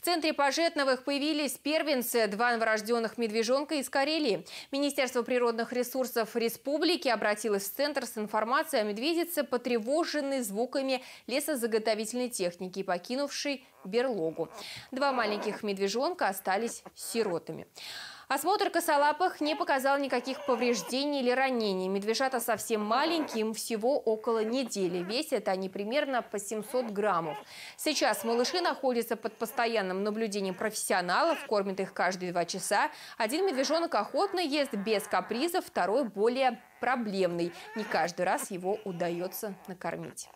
В центре Пожетновых появились первенцы, два новорожденных медвежонка из Карелии. Министерство природных ресурсов республики обратилось в центр с информацией о медведице, потревоженной звуками лесозаготовительной техники, покинувшей берлогу. Два маленьких медвежонка остались сиротами. Осмотр косолапых не показал никаких повреждений или ранений. Медвежата совсем маленькие, им всего около недели. Весят они примерно по 700 граммов. Сейчас малыши находятся под постоянным наблюдением профессионалов, кормят их каждые два часа. Один медвежонок охотно ест без капризов, второй более проблемный. Не каждый раз его удается накормить.